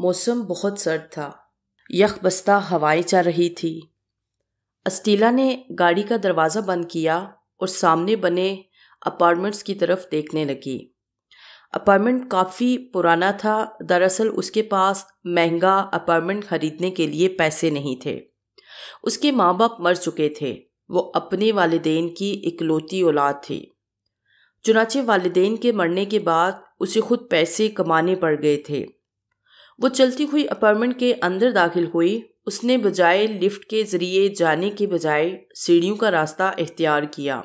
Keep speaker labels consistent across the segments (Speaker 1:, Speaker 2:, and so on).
Speaker 1: मौसम बहुत सर्द था यख बस्ता हवाएं चल रही थी अस्टीला ने गाड़ी का दरवाज़ा बंद किया और सामने बने अपार्टमेंट्स की तरफ देखने लगी अपार्टमेंट काफ़ी पुराना था दरअसल उसके पास महंगा अपार्टमेंट खरीदने के लिए पैसे नहीं थे उसके माँ बाप मर चुके थे वो अपने वालदेन की इकलौती औलाद थी चुनाचे वालदेन के मरने के बाद उसे खुद पैसे कमाने पड़ गए थे वो चलती हुई अपार्टमेंट के अंदर दाखिल हुई उसने बजाय लिफ्ट के ज़रिए जाने के बजाय सीढ़ियों का रास्ता इख्तियार किया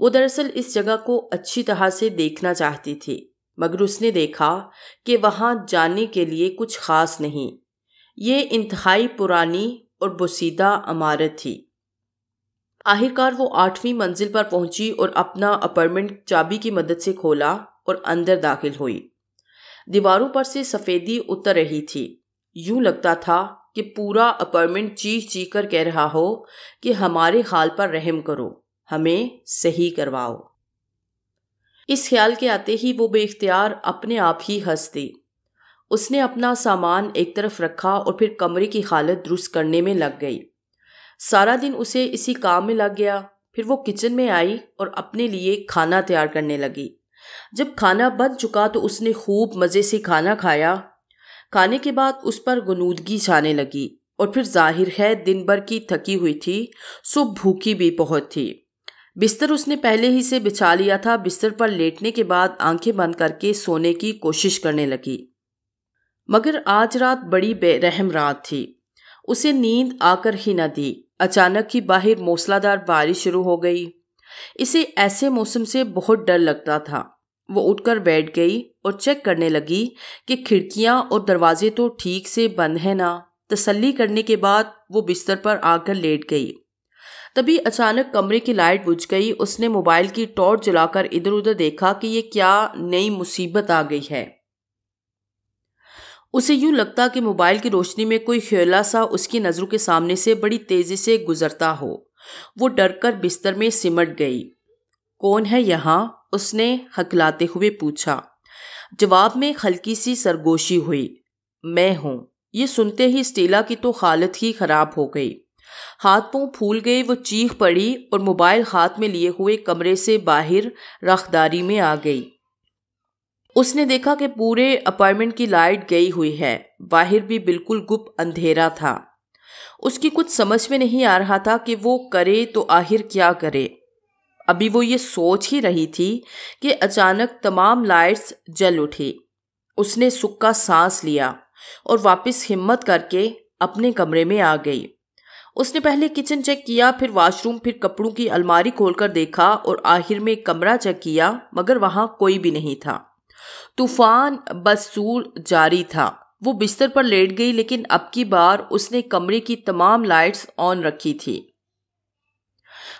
Speaker 1: वो दरअसल इस जगह को अच्छी तरह से देखना चाहती थी मगर उसने देखा कि वहाँ जाने के लिए कुछ ख़ास नहीं ये इंतहाई पुरानी और बसीदा इमारत थी आखिरकार वो आठवीं मंजिल पर पहुंची और अपना अपार्टमेंट चाबी की मदद से खोला और अंदर दाखिल हुई दीवारों पर से सफेदी उतर रही थी यूं लगता था कि पूरा अपार्टमेंट चीख चीख कर कह रहा हो कि हमारे हाल पर रहम करो हमें सही करवाओ इस ख्याल के आते ही वो बेख्तियार अपने आप ही हंस दी उसने अपना सामान एक तरफ रखा और फिर कमरे की हालत दुरुस्त करने में लग गई सारा दिन उसे इसी काम में लग गया फिर वो किचन में आई और अपने लिए खाना तैयार करने लगी जब खाना बन चुका तो उसने खूब मज़े से खाना खाया खाने के बाद उस पर गनूदगी छाने लगी और फिर जाहिर है दिन भर की थकी हुई थी सो भूखी भी बहुत थी बिस्तर उसने पहले ही से बिछा लिया था बिस्तर पर लेटने के बाद आंखें बंद करके सोने की कोशिश करने लगी मगर आज रात बड़ी बेरहम रात थी उसे नींद आकर ही न दी अचानक ही बाहर मौसलाधार बारिश शुरू हो गई इसे ऐसे मौसम से बहुत डर लगता था वो उठकर बैठ गई और चेक करने लगी कि खिड़कियां और दरवाजे तो ठीक से बंद हैं ना तसल्ली करने के बाद वो बिस्तर पर आकर लेट गई तभी अचानक कमरे की लाइट बुझ गई उसने मोबाइल की टॉर्च जलाकर इधर उधर देखा कि ये क्या नई मुसीबत आ गई है उसे यूं लगता कि मोबाइल की रोशनी में कोई खेला सा उसकी नज़रों के सामने से बड़ी तेज़ी से गुजरता हो वो डरकर बिस्तर में सिमट गई कौन है यहाँ उसने हकलाते हुए पूछा जवाब में हल्की सी सरगोशी हुई मैं हूँ ये सुनते ही स्टेला की तो हालत ही खराब हो गई हाथ पों फूल गए वो चीख पड़ी और मोबाइल हाथ में लिए हुए कमरे से बाहर राखदारी में आ गई उसने देखा कि पूरे अपार्टमेंट की लाइट गई हुई है बाहर भी बिल्कुल गुप अंधेरा था उसकी कुछ समझ में नहीं आ रहा था कि वो करे तो आखिर क्या करे अभी वो ये सोच ही रही थी कि अचानक तमाम लाइट्स जल उठी उसने सुक्का सांस लिया और वापस हिम्मत करके अपने कमरे में आ गई उसने पहले किचन चेक किया फिर वॉशरूम फिर कपड़ों की अलमारी खोलकर देखा और आखिर में कमरा चेक किया मगर वहाँ कोई भी नहीं था तूफान बदसूर जारी था वो बिस्तर पर लेट गई लेकिन अब की बार उसने कमरे की तमाम लाइट्स ऑन रखी थी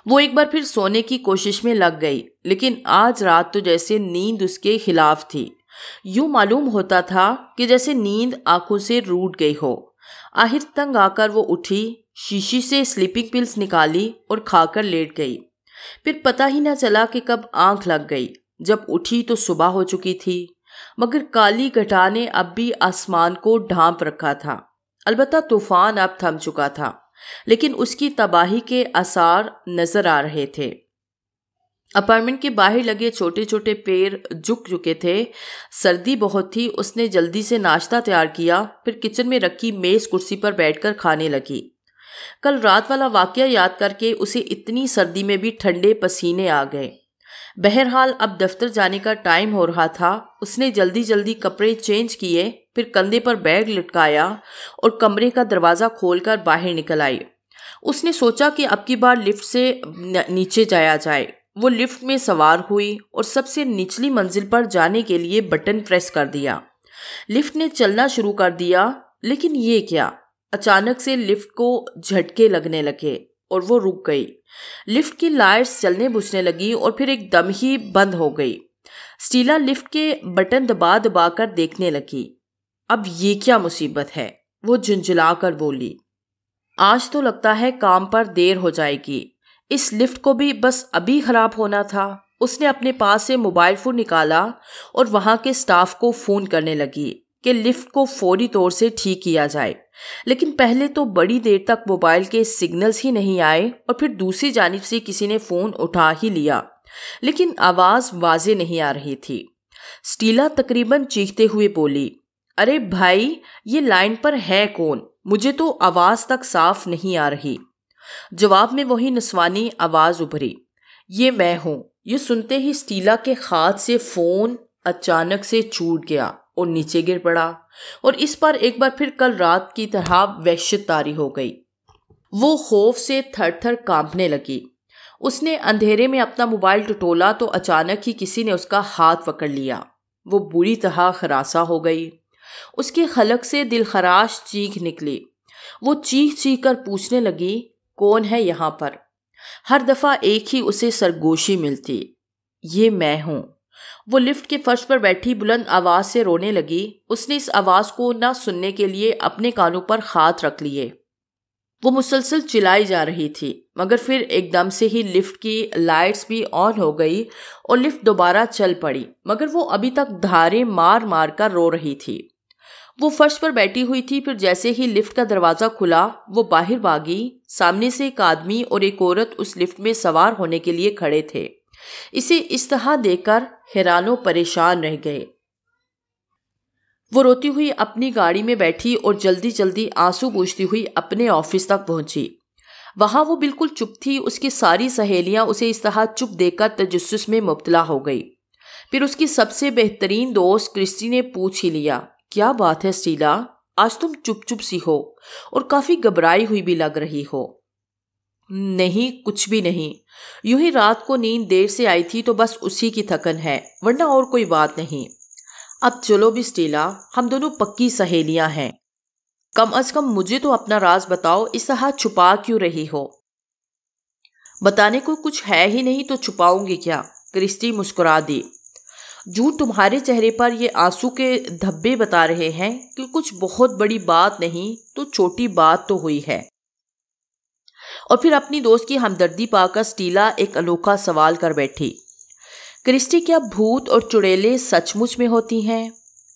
Speaker 1: वो एक बार फिर सोने की कोशिश में लग गई लेकिन आज रात तो जैसे नींद उसके खिलाफ थी यूं मालूम होता था कि जैसे नींद आंखों से रूट गई हो आहिर तंग आकर वो उठी शीशी से स्लीपिंग पिल्स निकाली और खाकर लेट गई फिर पता ही ना चला कि कब आंख लग गई जब उठी तो सुबह हो चुकी थी मगर काली घटा ने अब भी आसमान को ढांप रखा था अलबत् तूफान अब थम चुका था लेकिन उसकी तबाही के आसार नजर आ रहे थे अपार्टमेंट के बाहर लगे छोटे छोटे पेड़ झुक चुके थे सर्दी बहुत थी उसने जल्दी से नाश्ता तैयार किया फिर किचन में रखी मेज कुर्सी पर बैठकर खाने लगी कल रात वाला वाक्य याद करके उसे इतनी सर्दी में भी ठंडे पसीने आ गए बहरहाल अब दफ्तर जाने का टाइम हो रहा था उसने जल्दी जल्दी कपड़े चेंज किए फिर कंधे पर बैग लटकाया और कमरे का दरवाज़ा खोलकर बाहर निकल आई उसने सोचा कि अब की बार लिफ्ट से नीचे जाया जाए वो लिफ्ट में सवार हुई और सबसे निचली मंजिल पर जाने के लिए बटन प्रेस कर दिया लिफ्ट ने चलना शुरू कर दिया लेकिन ये क्या अचानक से लिफ्ट को झटके लगने लगे और वो रुक गई लिफ्ट की लाइट्स चलने बुझने लगी और फिर एकदम ही बंद हो गई स्टीला लिफ्ट के बटन दबा दबा कर देखने लगी अब ये क्या मुसीबत है वो झुंझुला कर बोली आज तो लगता है काम पर देर हो जाएगी इस लिफ्ट को भी बस अभी खराब होना था उसने अपने पास से मोबाइल फ़ोन निकाला और वहां के स्टाफ को फ़ोन करने लगी कि लिफ्ट को फौरी तौर से ठीक किया जाए लेकिन पहले तो बड़ी देर तक मोबाइल के सिग्नल्स ही नहीं आए और फिर दूसरी जानब से किसी ने फ़ोन उठा ही लिया लेकिन आवाज़ वाजे नहीं आ रही थी स्टीला तकरीबन चीखते हुए बोली अरे भाई ये लाइन पर है कौन मुझे तो आवाज़ तक साफ नहीं आ रही जवाब में वही नस्वानी आवाज़ उभरी ये मैं हूँ ये सुनते ही स्टीला के हाथ से फ़ोन अचानक से छूट गया और नीचे गिर पड़ा और इस पर एक बार फिर कल रात की तरह वहशत तारी हो गई वो खौफ से थर थर कांपने लगी उसने अंधेरे में अपना मोबाइल टटोला तो अचानक ही किसी ने उसका हाथ पकड़ लिया वो बुरी तरह खरासा हो गई उसके खलक से दिलखराश चीख निकली वो चीख चीख कर पूछने लगी कौन है यहाँ पर हर दफ़ा एक ही उसे सरगोशी मिलती ये मैं हूँ वो लिफ्ट के फर्श पर बैठी बुलंद आवाज़ से रोने लगी उसने इस आवाज़ को न सुनने के लिए अपने कानों पर हाथ रख लिए वो मुसलसल चिल्लाई जा रही थी मगर फिर एकदम से ही लिफ्ट की लाइट्स भी ऑन हो गई और लिफ्ट दोबारा चल पड़ी मगर वो अभी तक धारे मार मार कर रो रही थी वो फर्श पर बैठी हुई थी फिर जैसे ही लिफ्ट का दरवाज़ा खुला वो बाहर भागी सामने से एक आदमी और एक औरत उस लिफ्ट में सवार होने के लिए खड़े थे इसे इसतहा देकर हैरानों परेशान रह गए वो रोती हुई अपनी गाड़ी में बैठी और जल्दी जल्दी आंसू पूछती हुई अपने ऑफिस तक पहुंची वहां वो बिल्कुल चुप थी उसकी सारी सहेलियां उसे इस तरह चुप देकर तजस्स में मुबतला हो गई फिर उसकी सबसे बेहतरीन दोस्त क्रिस्टी ने पूछ ही लिया क्या बात है स्टीला आज तुम चुप चुप सी हो और काफी घबराई हुई भी लग रही हो नहीं कुछ भी नहीं यूं ही रात को नींद देर से आई थी तो बस उसी की थकन है वरना और कोई बात नहीं अब चलो भी स्टीला हम दोनों पक्की सहेलियां हैं कम अज कम मुझे तो अपना राज बताओ इस तरह छुपा क्यों रही हो बताने को कुछ है ही नहीं तो छुपाऊंगी क्या क्रिस्टी मुस्कुरा दी जू तुम्हारे चेहरे पर ये आंसू के धब्बे बता रहे हैं कि कुछ बहुत बड़ी बात नहीं तो छोटी बात तो हुई है और फिर अपनी दोस्त की हमदर्दी पाकर स्टीला एक अनोखा सवाल कर बैठी क्रिस्टी क्या भूत और चुड़ैले सचमुच में होती हैं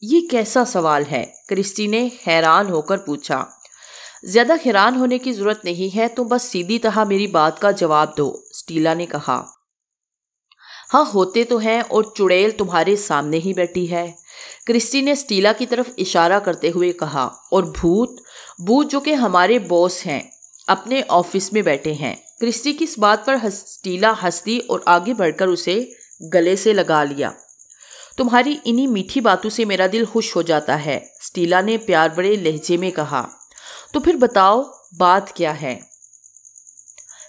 Speaker 1: ये कैसा सवाल है क्रिस्टी ने हैरान होकर पूछा ज़्यादा हैरान होने की ज़रूरत नहीं है तुम तो बस सीधी तरह मेरी बात का जवाब दो स्टीला ने कहा हाँ होते तो हैं और चुड़ैल तुम्हारे सामने ही बैठी है क्रिस्टी ने स्टीला की तरफ इशारा करते हुए कहा और भूत भूत जो कि हमारे बॉस हैं अपने ऑफिस में बैठे हैं क्रिस्टी की इस बात पर हस्टीला हंसती और आगे बढ़कर उसे गले से लगा लिया तुम्हारी इन्हीं मीठी बातों से मेरा दिल खुश हो जाता है स्टीला ने प्यार बड़े लहजे में कहा तो फिर बताओ बात क्या है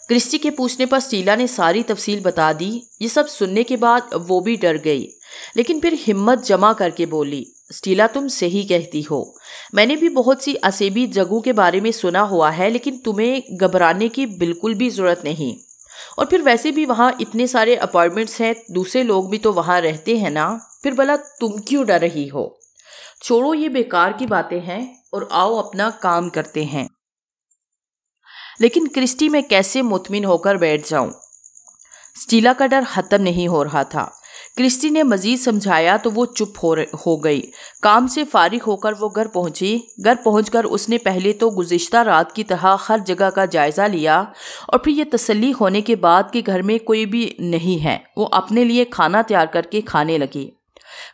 Speaker 1: क्रिस्टी के पूछने पर स्टीला ने सारी तफसील बता दी ये सब सुनने के बाद वो भी डर गई लेकिन फिर हिम्मत जमा करके बोली स्टीला तुम सही कहती हो मैंने भी बहुत सी असेबी जगहों के बारे में सुना हुआ है लेकिन तुम्हें घबराने की बिल्कुल भी ज़रूरत नहीं और फिर वैसे भी वहाँ इतने सारे अपार्टमेंट्स हैं दूसरे लोग भी तो वहाँ रहते हैं ना फिर भला तुम क्यों डर रही हो छोड़ो ये बेकार की बातें हैं और आओ अपना काम करते हैं लेकिन क्रिस्टी में कैसे मुतमिन होकर बैठ जाऊं स्टीला का डर खत्म नहीं हो रहा था क्रिस्टी ने मजीद समझाया तो वो चुप हो हो गई काम से फारिग होकर वो घर पहुंची घर पहुंचकर उसने पहले तो गुज्त रात की तरह हर जगह का जायज़ा लिया और फिर ये तसली होने के बाद कि घर में कोई भी नहीं है वो अपने लिए खाना तैयार करके खाने लगी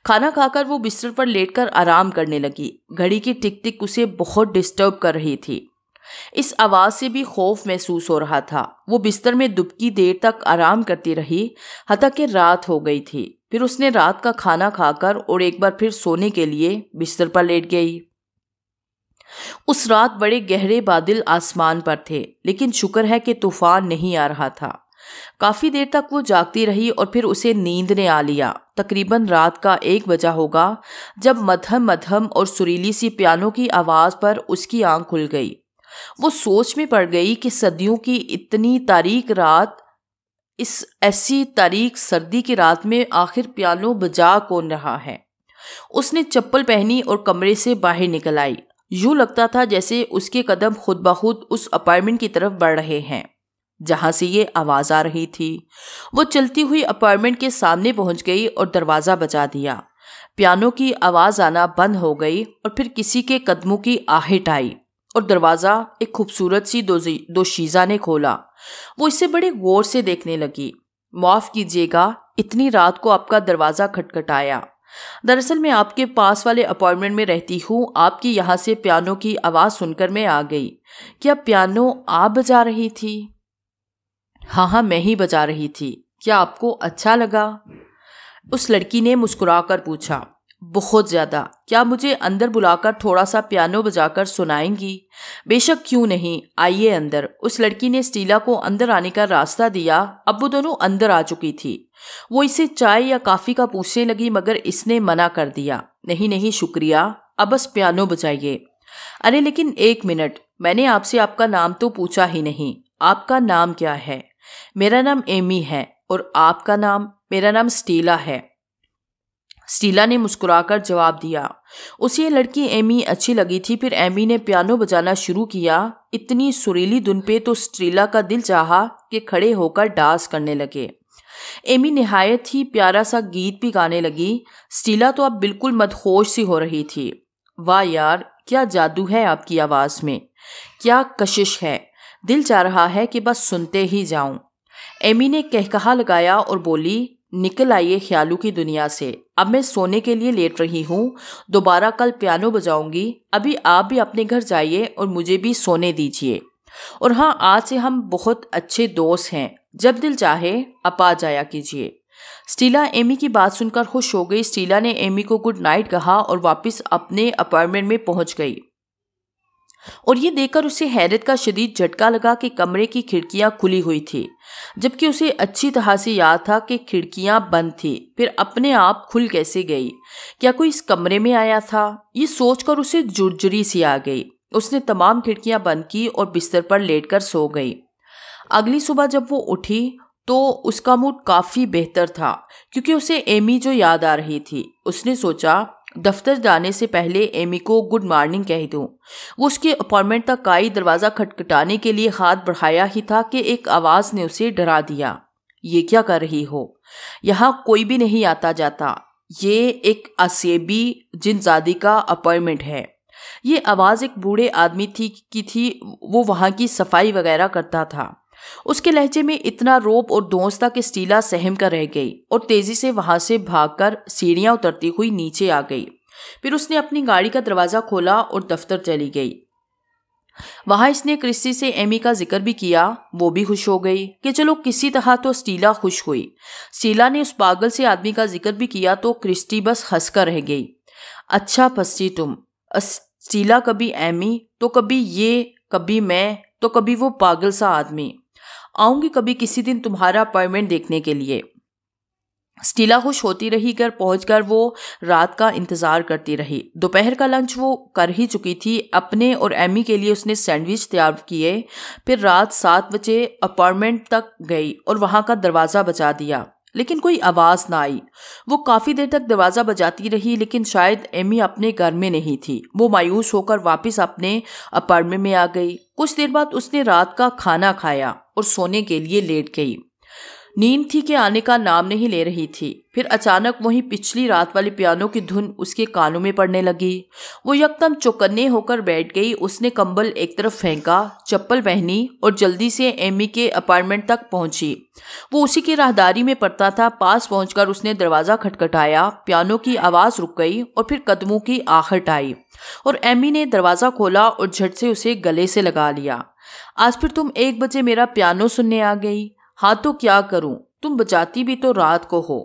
Speaker 1: खाना खाकर वो बिस्तर पर लेटकर आराम करने लगी घड़ी की टिक टिक उसे बहुत डिस्टर्ब कर रही थी इस आवाज़ से भी खौफ महसूस हो रहा था वो बिस्तर में दुबकी देर तक आराम करती रही हती कि रात हो गई थी फिर उसने रात का खाना खाकर और एक बार फिर सोने के लिए बिस्तर पर लेट गई उस रात बड़े गहरे बादल आसमान पर थे लेकिन शुक्र है कि तूफान नहीं आ रहा था काफ़ी देर तक वो जागती रही और फिर उसे नींद ने आ लिया तकरीबन रात का एक बजा होगा जब मध्यम मध्यम और सुरीली सी पियानो की आवाज़ पर उसकी आंख खुल गई वो सोच में पड़ गई कि सदियों की इतनी तारीख रात इस ऐसी तारीख सर्दी की रात में आखिर प्यालों बजा कौन रहा है उसने चप्पल पहनी और कमरे से बाहर निकल आई यूं लगता था जैसे उसके कदम खुद ब खुद उस अपार्टमेंट की तरफ बढ़ रहे हैं जहां से ये आवाज आ रही थी वो चलती हुई अपार्टमेंट के सामने पहुंच गई और दरवाजा बजा दिया पियानो की आवाज आना बंद हो गई और फिर किसी के कदमों की आहट आई और दरवाज़ा एक खूबसूरत सी दो दोशीज़ा ने खोला वो इसे बड़े गौर से देखने लगी माफ़ कीजिएगा इतनी रात को आपका दरवाज़ा खटखटाया दरअसल मैं आपके पास वाले अपॉइंटमेंट में रहती हूँ आपकी यहाँ से पियानो की आवाज़ सुनकर मैं आ गई क्या पियानो आप बजा रही थी हाँ हाँ मैं ही बजा रही थी क्या आपको अच्छा लगा उस लड़की ने मुस्कुरा कर पूछा बहुत ज़्यादा क्या मुझे अंदर बुलाकर थोड़ा सा पियानो बजाकर सुनाएंगी बेशक क्यों नहीं आइए अंदर उस लड़की ने स्टीला को अंदर आने का रास्ता दिया अब वो दोनों अंदर आ चुकी थी वो इसे चाय या काफ़ी का पूछने लगी मगर इसने मना कर दिया नहीं नहीं शुक्रिया अब बस पियानो बजाइए अरे लेकिन एक मिनट मैंने आपसे आपका नाम तो पूछा ही नहीं आपका नाम क्या है मेरा नाम एमी है और आपका नाम मेरा नाम स्टीला है स्टीला ने मुस्कुराकर जवाब दिया उसे लड़की एमी अच्छी लगी थी फिर एमी ने पियानो बजाना शुरू किया इतनी सुरीली धुन पे तो स्टीला का दिल चाहा कि खड़े होकर डांस करने लगे एमी नहायत ही प्यारा सा गीत भी गाने लगी स्टीला तो अब बिल्कुल मदहोश सी हो रही थी वाह यार क्या जादू है आपकी आवाज़ में क्या कशिश है दिल चाह रहा है कि बस सुनते ही जाऊं एमी ने कह कहा लगाया और बोली निकल आइए ख्यालों की दुनिया से अब मैं सोने के लिए लेट रही हूँ दोबारा कल पियानो बजाऊंगी अभी आप भी अपने घर जाइए और मुझे भी सोने दीजिए और हाँ आज से हम बहुत अच्छे दोस्त हैं जब दिल चाहे आप आ जाया कीजिए स्टीला एमी की बात सुनकर खुश हो गई स्टीला ने एमी को गुड नाइट कहा और वापस अपने अपार्टमेंट में पहुंच गई और ये देखकर उसे हैरत का शदीद झटका लगा कि कमरे की खिड़कियां खुली हुई थी जबकि उसे अच्छी तरह से याद था कि खिड़कियां बंद थी फिर अपने आप खुल कैसे गई क्या कोई इस कमरे में आया था ये सोचकर उसे जुर्जरी सी आ गई उसने तमाम खिड़कियां बंद की और बिस्तर पर लेटकर सो गई अगली सुबह जब वो उठी तो उसका मूड काफ़ी बेहतर था क्योंकि उसे एमी जो याद आ रही थी उसने सोचा दफ्तर जाने से पहले एमी को गुड मॉर्निंग कह दूँ वो उसके अपॉइंटमेंट तक आई दरवाज़ा खटखटाने के लिए हाथ बढ़ाया ही था कि एक आवाज़ ने उसे डरा दिया ये क्या कर रही हो यहाँ कोई भी नहीं आता जाता ये एक असेबी जिनजादी का अपॉइंटमेंट है ये आवाज़ एक बूढ़े आदमी थी की थी वो वहाँ की सफाई वगैरह करता था उसके लहजे में इतना रोप और दोस्त था कि स्टीला सहम कर रह गई और तेजी से वहां से भागकर सीढ़ियां उतरती हुई नीचे आ गई फिर उसने अपनी गाड़ी का दरवाजा खोला और दफ्तर चली गई वहां इसने क्रिस्टी से एमी का जिक्र भी किया वो भी खुश हो गई कि चलो किसी तरह तो स्टीला खुश हुई स्टीला ने उस पागल से आदमी का जिक्र भी किया तो क्रिस्टी बस हंसकर रह गई अच्छा पस्ती तुम स्टीला कभी एमी तो कभी ये कभी मैं तो कभी वो पागल सा आदमी आऊंगी कभी किसी दिन तुम्हारा अपॉइंटमेंट देखने के लिए स्टीला खुश होती रही घर पहुँच कर वो रात का इंतज़ार करती रही दोपहर का लंच वो कर ही चुकी थी अपने और एमी के लिए उसने सैंडविच तैयार किए फिर रात सात बजे अपार्टमेंट तक गई और वहाँ का दरवाज़ा बचा दिया लेकिन कोई आवाज़ ना आई वो काफ़ी देर तक दरवाज़ा बजाती रही लेकिन शायद एमी अपने घर में नहीं थी वो मायूस होकर वापस अपने अपार्टमेंट में आ गई कुछ देर बाद उसने रात का खाना खाया और सोने के लिए लेट गई नींद थी के आने का नाम नहीं ले रही थी फिर अचानक वही पिछली रात वाली पियानो की धुन उसके कानों में पड़ने लगी वो यकदम चौकन्ने होकर बैठ गई उसने कंबल एक तरफ फेंका चप्पल पहनी और जल्दी से एमी के अपार्टमेंट तक पहुंची वो उसी की राहदारी में पड़ता था पास पहुंचकर उसने दरवाज़ा खटखटाया पियानो की आवाज़ रुक गई और फिर कदमों की आहट आई और एमी ने दरवाज़ा खोला और झट से उसे गले से लगा लिया आज फिर तुम एक बजे मेरा पियानो सुनने आ गई हाँ तो क्या करूं तुम बजाती भी तो रात को हो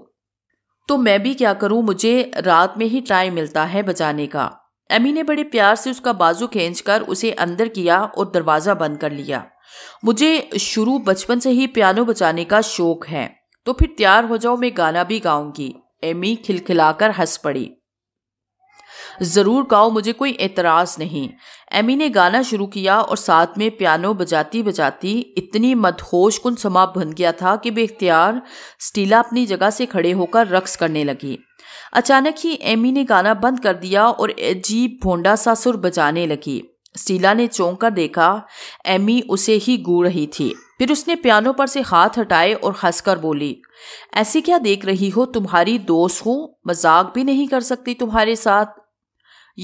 Speaker 1: तो मैं भी क्या करूं मुझे रात में ही टाइम मिलता है बजाने का एमी ने बड़े प्यार से उसका बाजू कर उसे अंदर किया और दरवाज़ा बंद कर लिया मुझे शुरू बचपन से ही पियानो बजाने का शौक है तो फिर तैयार हो जाओ मैं गाना भी गाऊंगी एमी खिलखिलाकर हंस पड़ी ज़रूर गाओ मुझे कोई एतराज़ नहीं एमी ने गाना शुरू किया और साथ में पियानो बजाती बजाती इतनी मदहोश कुन समाप बन गया था कि बेख्तियार स्टीला अपनी जगह से खड़े होकर रक्स करने लगी अचानक ही एमी ने गाना बंद कर दिया और अजीब भोंडा सा सुर बजाने लगी स्टीला ने चौंक कर देखा एमी उसे ही गू रही थी फिर उसने पियानो पर से हाथ हटाए और हंसकर बोली ऐसी क्या देख रही हो तुम्हारी दोस्त हूँ मजाक भी नहीं कर सकती तुम्हारे साथ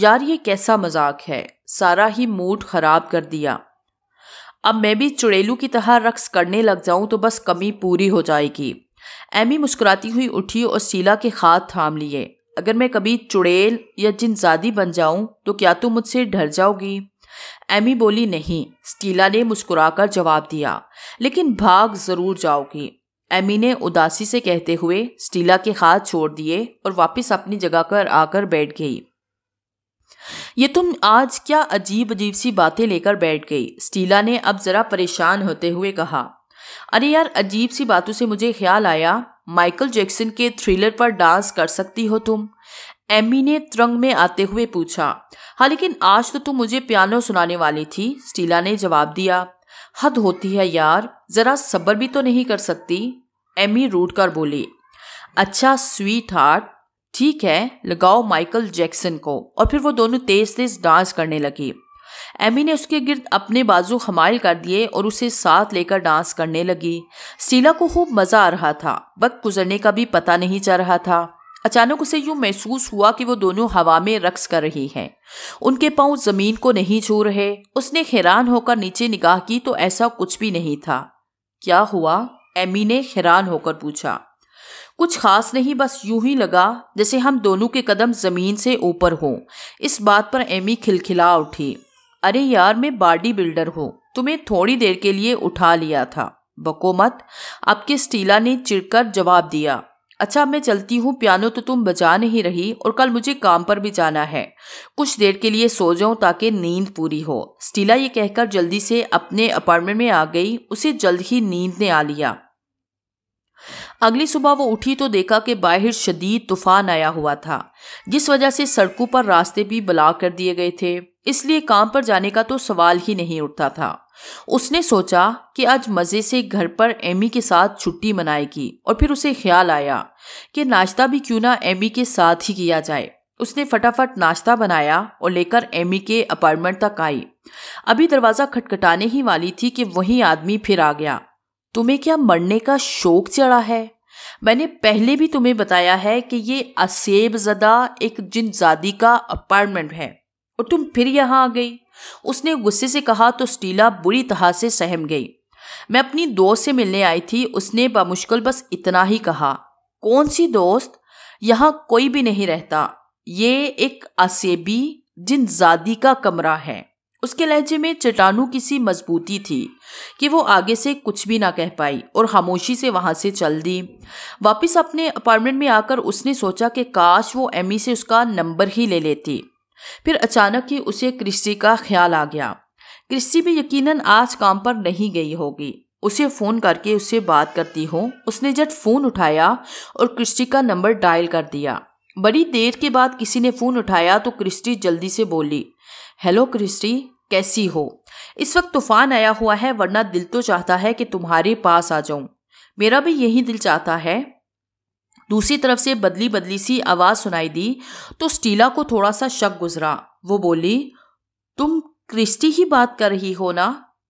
Speaker 1: यार ये कैसा मजाक है सारा ही मूड खराब कर दिया अब मैं भी चुड़ैलू की तरह रक्स करने लग जाऊं तो बस कमी पूरी हो जाएगी एमी मुस्कुराती हुई उठी और सीला के हाथ थाम लिए अगर मैं कभी चुड़ैल या जिनजादी बन जाऊं तो क्या तुम मुझसे डर जाओगी एमी बोली नहीं स्टीला ने मुस्कुराकर जवाब दिया लेकिन भाग जरूर जाओगी एमी ने उदासी से कहते हुए स्टीला के हाथ छोड़ दिए और वापस अपनी जगह पर आकर बैठ गई ये तुम आज क्या अजीब अजीब सी बातें लेकर बैठ गई स्टीला ने अब जरा परेशान होते हुए कहा अरे यार अजीब सी बातों से मुझे ख्याल आया माइकल जैक्सन के थ्रिलर पर डांस कर सकती हो तुम एमी ने तरंग में आते हुए पूछा हाँ लेकिन आज तो तुम मुझे पियानो सुनाने वाली थी स्टीला ने जवाब दिया हद होती है यार जरा सब्र भी तो नहीं कर सकती एमी रूट कर बोली अच्छा स्वीट हार्ट ठीक है लगाओ माइकल जैक्सन को और फिर वो दोनों तेज तेज डांस करने लगे एमी ने उसके गिर्द अपने बाजू खमाइल कर दिए और उसे साथ लेकर डांस करने लगी सीला को खूब मज़ा आ रहा था वक्त गुजरने का भी पता नहीं चल रहा था अचानक उसे यूं महसूस हुआ कि वो दोनों हवा में रक्स कर रही हैं उनके पांव जमीन को नहीं छू रहे उसने हैरान होकर नीचे निगाह की तो ऐसा कुछ भी नहीं था क्या हुआ एमी ने हैरान होकर पूछा कुछ खास नहीं बस यूं ही लगा जैसे हम दोनों के कदम ज़मीन से ऊपर हों इस बात पर एमी खिलखिला उठी अरे यार मैं बॉडी बिल्डर हूँ तुम्हें थोड़ी देर के लिए उठा लिया था बकोमत आपके स्टीला ने चिड़कर जवाब दिया अच्छा मैं चलती हूँ पियानो तो तुम बजा नहीं रही और कल मुझे काम पर भी जाना है कुछ देर के लिए सो जाऊं ताकि नींद पूरी हो स्टीला ये कहकर जल्दी से अपने अपार्टमेंट में आ गई उसे जल्द ही नींद ने आ लिया अगली सुबह वो उठी तो देखा कि बाहर शदीद तूफान आया हुआ था जिस वजह से सड़कों पर रास्ते भी ब्लॉक कर दिए गए थे इसलिए काम पर जाने का तो सवाल ही नहीं उठता था उसने सोचा कि आज मज़े से घर पर एमी के साथ छुट्टी मनाएगी और फिर उसे ख्याल आया कि नाश्ता भी क्यों ना एमी के साथ ही किया जाए उसने फटाफट नाश्ता बनाया और लेकर एमी के अपार्टमेंट तक आई अभी दरवाज़ा खटखटाने ही वाली थी कि वही आदमी फिर आ गया तुम्हें क्या मरने का शौक चढ़ा है मैंने पहले भी तुम्हें बताया है कि ये असेब जदा एक जिनजादी का अपार्टमेंट है और तुम फिर यहाँ आ गई उसने गुस्से से कहा तो स्टीला बुरी तरह से सहम गई मैं अपनी दोस्त से मिलने आई थी उसने बामुश्किल बस इतना ही कहा कौन सी दोस्त यहाँ कोई भी नहीं रहता ये एक असेबी जिनजादी का कमरा है उसके लहजे में चटानू की सी मजबूती थी कि वो आगे से कुछ भी ना कह पाई और खामोशी से वहाँ से चल दी वापस अपने अपार्टमेंट में आकर उसने सोचा कि काश वो एमी से उसका नंबर ही ले लेती फिर अचानक ही उसे क्रिस्टी का ख्याल आ गया क्रिस्टी भी यकीनन आज काम पर नहीं गई होगी उसे फ़ोन करके उससे बात करती हूँ उसने जट फ़ोन उठाया और क्रिस्टी का नंबर डायल कर दिया बड़ी देर के बाद किसी ने फ़ोन उठाया तो क्रिस्टी जल्दी से बोली हेलो क्रिस्टी कैसी हो इस वक्त तूफान आया हुआ है वरना दिल तो चाहता है कि तुम्हारे पास आ जाऊं मेरा भी यही दिल चाहता है दूसरी तरफ से बदली बदली सी आवाज सुनाई दी तो स्टीला को थोड़ा सा शक गुजरा वो बोली तुम क्रिस्टी ही बात कर रही हो ना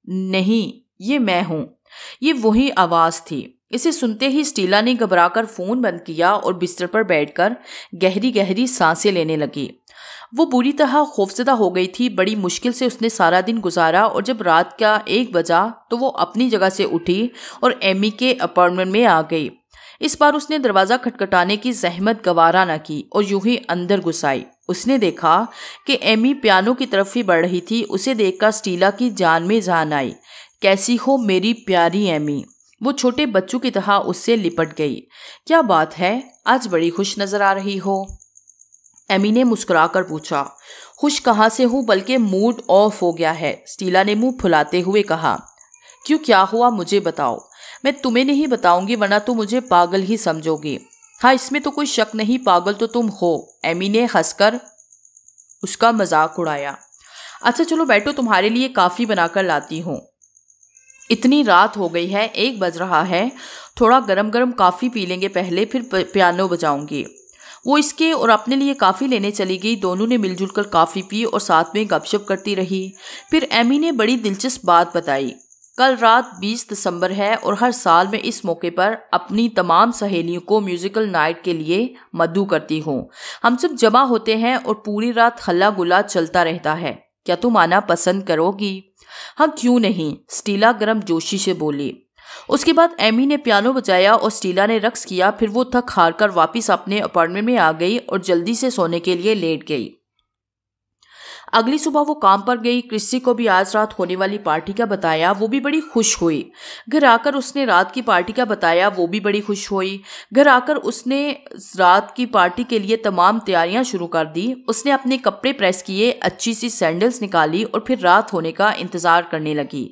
Speaker 1: नहीं ये मैं हूं ये वही आवाज थी इसे सुनते ही स्टीला ने घबराकर फोन बंद किया और बिस्तर पर बैठकर गहरी गहरी सांसें लेने लगी वो बुरी तरह खौफजदा हो गई थी बड़ी मुश्किल से उसने सारा दिन गुजारा और जब रात का एक बजा तो वो अपनी जगह से उठी और एमी के अपार्टमेंट में आ गई इस बार उसने दरवाज़ा खटखटाने की जहमत गवारा ना की और यूं ही अंदर घुसाई उसने देखा कि एमी पियानो की तरफ ही बढ़ रही थी उसे देखकर स्टीला की जान में जान आई कैसी हो मेरी प्यारी एमी वो छोटे बच्चों की तरह उससे लिपट गई क्या बात है आज बड़ी खुश नज़र आ रही हो एमी ने मुस्कुराकर पूछा खुश कहाँ से हूँ बल्कि मूड ऑफ हो गया है स्टीला ने मुंह फुलाते हुए कहा क्यों क्या हुआ मुझे बताओ मैं तुम्हें नहीं बताऊंगी वरना तुम मुझे पागल ही समझोगी हाँ इसमें तो कोई शक नहीं पागल तो तुम हो एमी ने हंसकर उसका मजाक उड़ाया अच्छा चलो बैठो तुम्हारे लिए काफ़ी बनाकर लाती हूँ इतनी रात हो गई है एक बज रहा है थोड़ा गरम गरम काफ़ी पी लेंगे पहले फिर पियानो बजाऊंगी वो इसके और अपने लिए काफ़ी लेने चली गई दोनों ने मिलजुल कर काफ़ी पी और साथ में गपशप करती रही फिर एमी ने बड़ी दिलचस्प बात बताई कल रात 20 दिसंबर है और हर साल मैं इस मौके पर अपनी तमाम सहेलियों को म्यूज़िकल नाइट के लिए मधु करती हूँ हम सब जमा होते हैं और पूरी रात हल्ला गुला चलता रहता है क्या तुम आना पसंद करोगी हाँ क्यों नहीं स्टीला गर्म जोशी से बोली उसके बाद एमी ने पियानो बजाया और स्टीला ने रक्स किया फिर वो थक हार कर वापिस अपने अपार्टमेंट में आ गई और जल्दी से सोने के लिए लेट गई अगली सुबह वो काम पर गई क्रिस्सी को भी आज रात होने वाली पार्टी का बताया वो भी बड़ी खुश हुई घर आकर उसने रात की पार्टी का बताया वो भी बड़ी खुश हुई घर आकर उसने रात की पार्टी के लिए तमाम तैयारियां शुरू कर दी उसने अपने कपड़े प्रेस किए अच्छी सी सैंडल्स निकाली और फिर रात होने का इंतजार करने लगी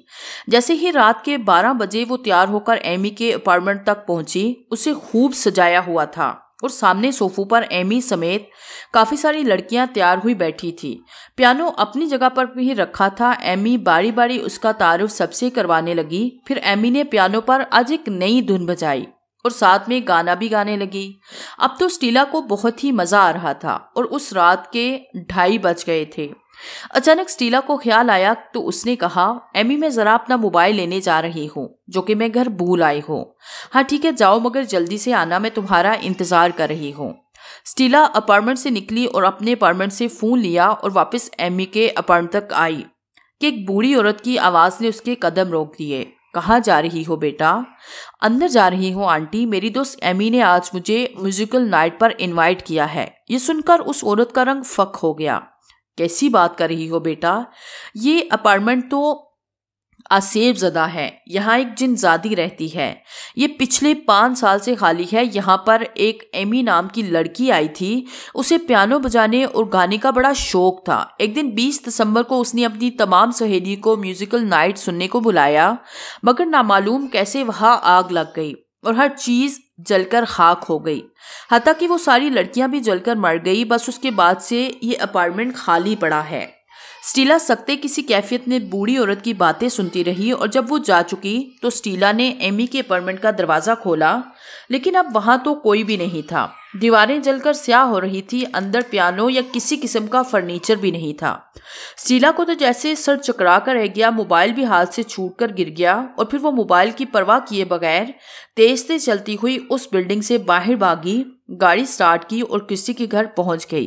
Speaker 1: जैसे ही रात के बारह बजे वो तैयार होकर एमी के अपार्टमेंट तक पहुंची उसे खूब सजाया हुआ था और सामने सोफों पर एमी समेत काफ़ी सारी लड़कियां तैयार हुई बैठी थी पियानो अपनी जगह पर भी रखा था एमी बारी बारी उसका तारुफ सबसे करवाने लगी फिर एमी ने पियानो पर आज एक नई धुन बजाई और साथ में गाना भी गाने लगी अब तो स्टीला को बहुत ही मज़ा आ रहा था और उस रात के ढाई बज गए थे अचानक स्टीला को ख्याल आया तो उसने कहा एमी मैं ज़रा अपना मोबाइल लेने जा रही हूँ जो कि मैं घर भूल आई हूँ हाँ ठीक है जाओ मगर जल्दी से आना मैं तुम्हारा इंतज़ार कर रही हूँ स्टीला अपार्टमेंट से निकली और अपने अपार्टमेंट से फ़ोन लिया और वापस एमी के अपार्टमेंट तक आई कि एक बूढ़ी औरत की आवाज़ ने उसके कदम रोक दिए कहाँ जा रही हो बेटा अंदर जा रही हूँ आंटी मेरी दोस्त एमी ने आज मुझे म्यूजिकल नाइट पर इनवाइट किया है ये सुनकर उस औरत का रंग फक हो गया कैसी बात कर रही हो बेटा ये अपार्टमेंट तो आसेब ज़दा है यहाँ एक जिन जादी रहती है ये पिछले पाँच साल से खाली है यहाँ पर एक एमी नाम की लड़की आई थी उसे पियानो बजाने और गाने का बड़ा शौक था एक दिन 20 दिसंबर को उसने अपनी तमाम सहेली को म्यूज़िकल नाइट सुनने को बुलाया मगर नामालूम कैसे वहाँ आग लग गई और हर चीज़ जलकर खाक हो गई हती कि वो सारी लड़कियां भी जलकर मर गई बस उसके बाद से ये अपार्टमेंट खाली पड़ा है स्टीला सकते किसी कैफियत में बूढ़ी औरत की बातें सुनती रही और जब वो जा चुकी तो स्टीला ने एमी के अपार्टमेंट का दरवाज़ा खोला लेकिन अब वहाँ तो कोई भी नहीं था दीवारें जलकर स्याह हो रही थी अंदर पियानो या किसी किस्म का फर्नीचर भी नहीं था स्टीला को तो जैसे सर चकरा कर रह गया मोबाइल भी हाथ से छूट कर गिर गया और फिर वो मोबाइल की परवाह किए बगैर तेज से चलती हुई उस बिल्डिंग से बाहर भागी गाड़ी स्टार्ट की और क्रिस्टी के घर पहुंच गई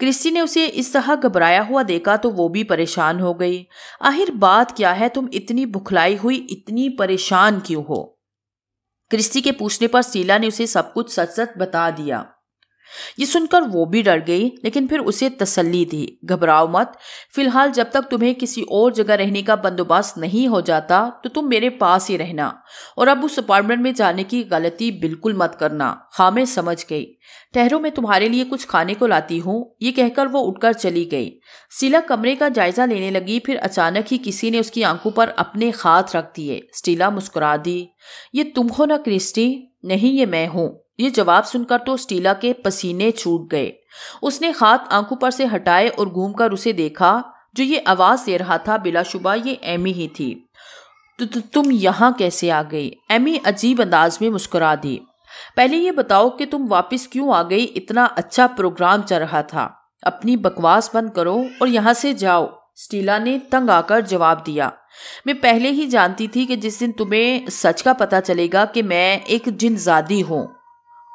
Speaker 1: क्रिस्टी ने उसे इस तरह घबराया हुआ देखा तो वो भी परेशान हो गई आखिर बात क्या है तुम इतनी बुखलाई हुई इतनी परेशान क्यों हो क्रिस्टी के पूछने पर सीला ने उसे सब कुछ सच सच बता दिया ये सुनकर वो भी डर गई लेकिन फिर उसे तसल्ली दी घबराओ मत फिलहाल जब तक तुम्हें किसी और जगह रहने का बंदोबस्त नहीं हो जाता तो तुम मेरे पास ही रहना और अब उस अपार्टमेंट में जाने की गलती बिल्कुल मत करना खामे हाँ, समझ गई ठहरो मैं तुम्हारे लिए कुछ खाने को लाती हूँ ये कहकर वो उठकर चली गई सिला कमरे का जायजा लेने लगी फिर अचानक ही किसी ने उसकी आंखों पर अपने हाथ रख दिए स्टीला मुस्कुरा दी ये तुम हो ना क्रिस्टी नहीं ये मैं हूँ ये जवाब सुनकर तो स्टीला के पसीने छूट गए उसने हाथ आंखों पर से हटाए और घूमकर उसे देखा जो ये आवाज़ दे रहा था बिलाशुबा ये एमी ही थी तो, तु, तुम यहाँ कैसे आ गई एमी अजीब अंदाज में मुस्कुरा दी पहले ये बताओ कि तुम वापस क्यों आ गई इतना अच्छा प्रोग्राम चल रहा था अपनी बकवास बंद करो और यहाँ से जाओ स्टीला ने तंग आकर जवाब दिया मैं पहले ही जानती थी कि जिस दिन तुम्हें सच का पता चलेगा कि मैं एक जिनजादी हूँ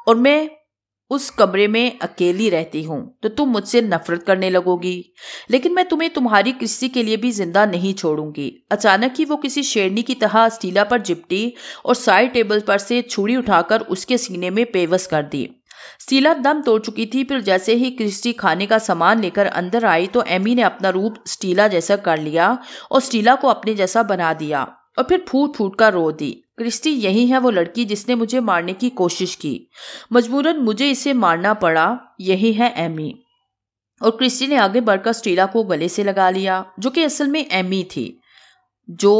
Speaker 1: और मैं उस कमरे में अकेली रहती हूँ तो तुम मुझसे नफरत करने लगोगी लेकिन मैं तुम्हें तुम्हारी किसी के लिए भी जिंदा नहीं छोड़ूंगी अचानक ही वो किसी शेरनी की तरह स्टीला पर जिपटी और साइड टेबल पर से छुरी उठाकर उसके सीने में पेवस कर दी स्टीला दम तोड़ चुकी थी फिर जैसे ही क्रिस्टी खाने का सामान लेकर अंदर आई तो एमी ने अपना रूप स्टीला जैसा कर लिया और स्टीला को अपने जैसा बना दिया और फिर फूट फूट कर रो दी क्रिस्टी यही है वो लड़की जिसने मुझे मारने की कोशिश की मजबूरन मुझे इसे मारना पड़ा यही है एमी और क्रिस्टी ने आगे बढ़कर स्टीला को गले से लगा लिया जो कि असल में एमी थी जो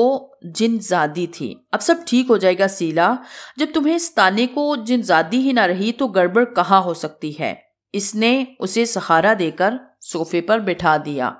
Speaker 1: जिनजादी थी अब सब ठीक हो जाएगा सीला जब तुम्हें ताने को जिनजादी ही ना रही तो गड़बड़ कहाँ हो सकती है इसने उसे सहारा देकर सोफे पर बिठा दिया